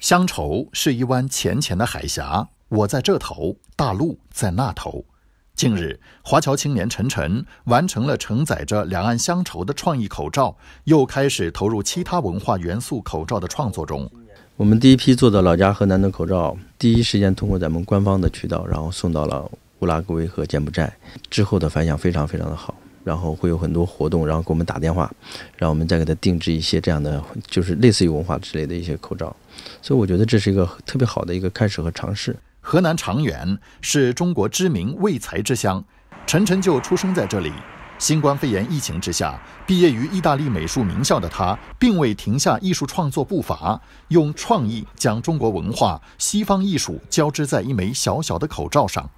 乡愁是一湾浅浅的海峡，我在这头，大陆在那头。近日，华侨青年陈晨完成了承载着两岸乡愁的创意口罩，又开始投入其他文化元素口罩的创作中。我们第一批做的老家河南的口罩，第一时间通过咱们官方的渠道，然后送到了乌拉圭和柬埔寨，之后的反响非常非常的好。然后会有很多活动，然后给我们打电话，让我们再给他定制一些这样的，就是类似于文化之类的一些口罩。所以我觉得这是一个特别好的一个开始和尝试。河南长垣是中国知名“未材之乡”，晨晨就出生在这里。新冠肺炎疫情之下，毕业于意大利美术名校的他，并未停下艺术创作步伐，用创意将中国文化、西方艺术交织在一枚小小的口罩上。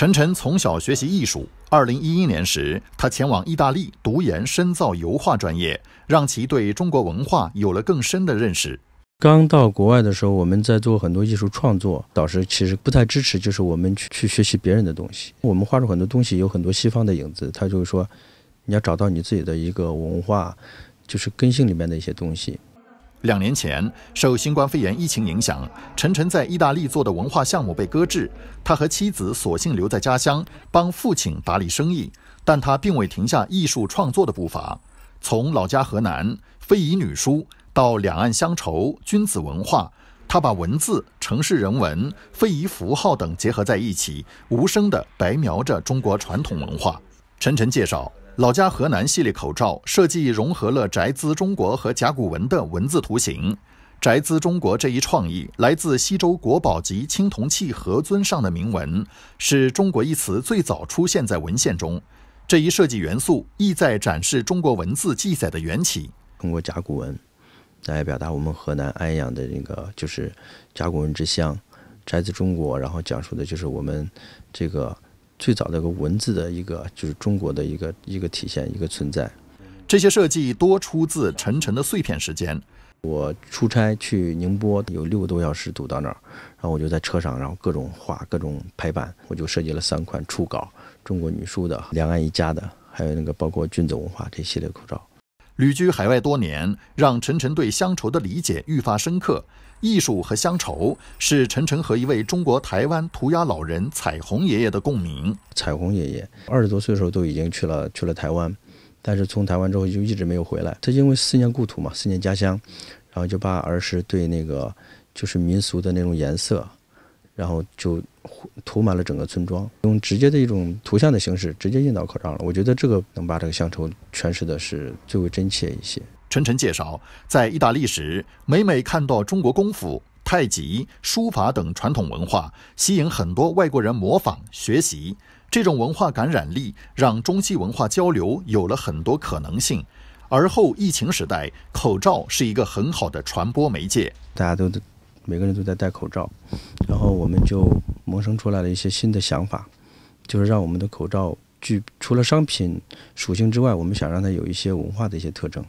陈晨从小学习艺术。二零一一年时，他前往意大利读研深造油画专业，让其对中国文化有了更深的认识。刚到国外的时候，我们在做很多艺术创作，导师其实不太支持，就是我们去去学习别人的东西。我们画出很多东西，有很多西方的影子。他就是说，你要找到你自己的一个文化，就是根性里面的一些东西。两年前，受新冠肺炎疫情影响，陈晨在意大利做的文化项目被搁置。他和妻子索性留在家乡，帮父亲打理生意。但他并未停下艺术创作的步伐。从老家河南非遗女书，到两岸乡愁、君子文化，他把文字、城市人文、非遗符号等结合在一起，无声地白描着中国传统文化。陈晨介绍。老家河南系列口罩设计融合了“宅兹中国”和甲骨文的文字图形。“宅兹中国”这一创意来自西周国宝级青铜器盒尊上的铭文，是中国一词最早出现在文献中。这一设计元素意在展示中国文字记载的缘起，通过甲骨文来表达我们河南安阳的那个就是甲骨文之乡“宅兹中国”，然后讲述的就是我们这个。最早的一个文字的一个，就是中国的一个一个体现一个存在。这些设计多出自晨晨的碎片时间。我出差去宁波有六个多小时堵到那儿，然后我就在车上，然后各种画，各种排版，我就设计了三款初稿：中国女书的、两岸一家的，还有那个包括君子文化这系列口罩。旅居海外多年，让陈晨对乡愁的理解愈发深刻。艺术和乡愁是陈晨和一位中国台湾涂鸦老人彩虹爷爷的共鸣。彩虹爷爷二十多岁的时候都已经去了去了台湾，但是从台湾之后就一直没有回来。他因为思念故土嘛，思念家乡，然后就把儿时对那个就是民俗的那种颜色。然后就涂满了整个村庄，用直接的一种图像的形式直接印到口罩了。我觉得这个能把这个乡愁诠释的是最为真切一些。陈晨介绍，在意大利时，每每看到中国功夫、太极、书法等传统文化吸引很多外国人模仿学习，这种文化感染力让中西文化交流有了很多可能性。而后疫情时代，口罩是一个很好的传播媒介，大家都。每个人都在戴口罩，然后我们就萌生出来了一些新的想法，就是让我们的口罩具除了商品属性之外，我们想让它有一些文化的一些特征，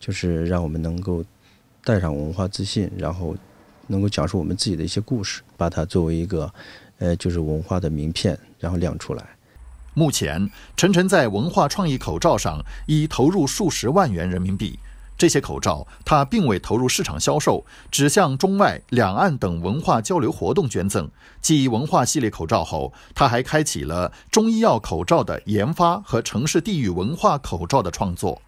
就是让我们能够带上文化自信，然后能够讲述我们自己的一些故事，把它作为一个呃就是文化的名片，然后亮出来。目前，晨晨在文化创意口罩上已投入数十万元人民币。这些口罩，他并未投入市场销售，只向中外、两岸等文化交流活动捐赠。继文化系列口罩后，他还开启了中医药口罩的研发和城市地域文化口罩的创作。